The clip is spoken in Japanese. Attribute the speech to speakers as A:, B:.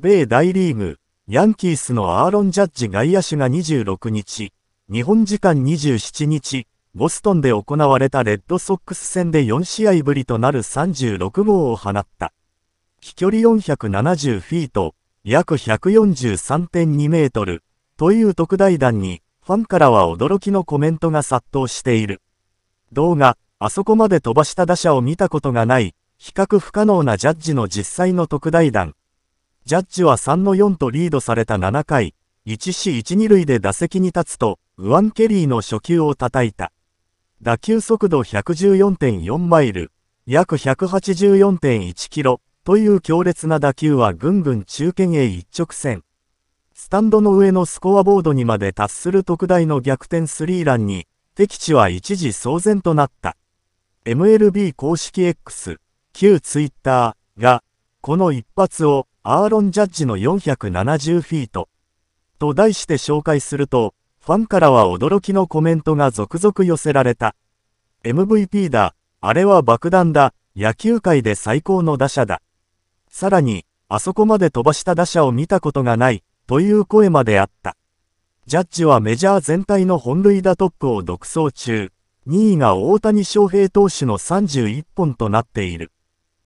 A: 米大リーグ、ヤンキースのアーロン・ジャッジ外野手が26日、日本時間27日、ボストンで行われたレッドソックス戦で4試合ぶりとなる36号を放った。飛距離470フィート、約143.2メートル、という特大弾に、ファンからは驚きのコメントが殺到している。動画、あそこまで飛ばした打者を見たことがない、比較不可能なジャッジの実際の特大弾、ジャッジは3の4とリードされた7回、1死1 2塁で打席に立つと、ウアン・ケリーの初球を叩いた。打球速度114.4マイル、約184.1キロという強烈な打球はぐんぐん中堅へ一直線。スタンドの上のスコアボードにまで達する特大の逆転スリーランに、敵地は一時騒然となった。MLB 公式 X、旧 Twitter が、この一発を、アーロン・ジャッジの470フィートと題して紹介すると、ファンからは驚きのコメントが続々寄せられた。MVP だ、あれは爆弾だ、野球界で最高の打者だ。さらに、あそこまで飛ばした打者を見たことがない、という声まであった。ジャッジはメジャー全体の本塁打トップを独走中、2位が大谷翔平投手の31本となっている。